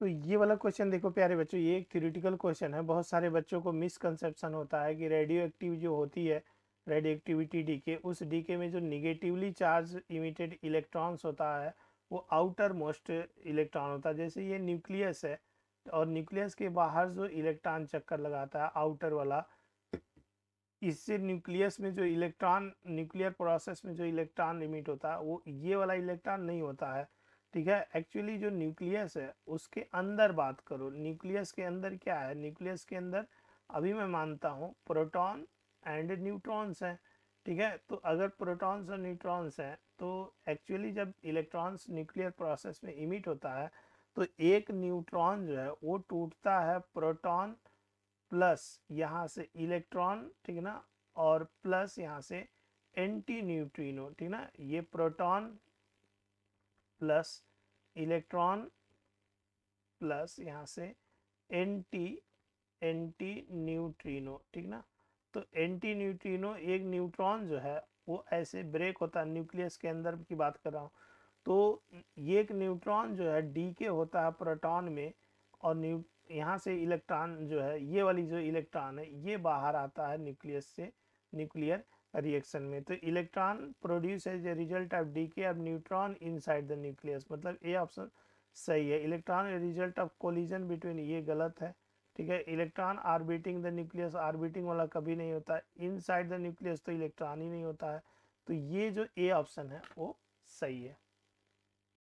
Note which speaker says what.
Speaker 1: तो ये वाला क्वेश्चन देखो प्यारे बच्चों ये एक थ्योरेटिकल क्वेश्चन है बहुत सारे बच्चों को मिसकंसेप्शन होता है कि रेडियो एक्टिव जो होती है रेडियो एक्टिविटी डी के उस डी के में जो निगेटिवली चार्ज इमिटेड इलेक्ट्रॉन्स होता है वो आउटर मोस्ट इलेक्ट्रॉन होता है जैसे ये न्यूक्लियस है और न्यूक्लियस के बाहर जो इलेक्ट्रॉन चक्कर लगाता है आउटर वाला इससे न्यूक्लियस में जो इलेक्ट्रॉन न्यूक्लियर प्रोसेस में जो इलेक्ट्रॉन लिमिट होता है वो ये वाला इलेक्ट्रॉन नहीं होता है ठीक है एक्चुअली जो न्यूक्लियस है उसके अंदर बात करो न्यूक्लियस के अंदर क्या है न्यूक्लियस के अंदर अभी मैं मानता हूँ प्रोटॉन एंड न्यूट्रॉन्स हैं ठीक है तो अगर प्रोटॉन्स और न्यूट्रॉन्स हैं तो एक्चुअली जब इलेक्ट्रॉन्स न्यूक्लियर प्रोसेस में इमिट होता है तो एक न्यूट्रॉन जो है वो टूटता है प्रोटॉन प्लस यहाँ से इलेक्ट्रॉन ठीक है ना और प्लस यहाँ से एंटी न्यूट्रीनो ठीक ना ये प्रोटॉन प्लस इलेक्ट्रॉन प्लस यहाँ से एंटी एंटी न्यूट्रीनो ठीक ना तो एंटी न्यूट्रीनो एक न्यूट्रॉन जो है वो ऐसे ब्रेक होता है न्यूक्लियस के अंदर की बात कर रहा हूँ तो ये एक न्यूट्रॉन जो है डी के होता है प्रोटॉन में और न्यू यहाँ से इलेक्ट्रॉन जो है ये वाली जो इलेक्ट्रॉन है ये बाहर आता है न्यूक्लियस से न्यूक्लियर रिएक्शन में तो electron produce as a result of decay of neutron inside the nucleus मतलब ए ऑप्शन सही है electron result of collision between ये गलत है ठीक है electron orbiting the nucleus orbiting वाला कभी नहीं होता इनसाइड द न्यूक्लियस तो इलेक्ट्रॉन ही नहीं होता है तो ये जो ए ऑप्शन है वो सही है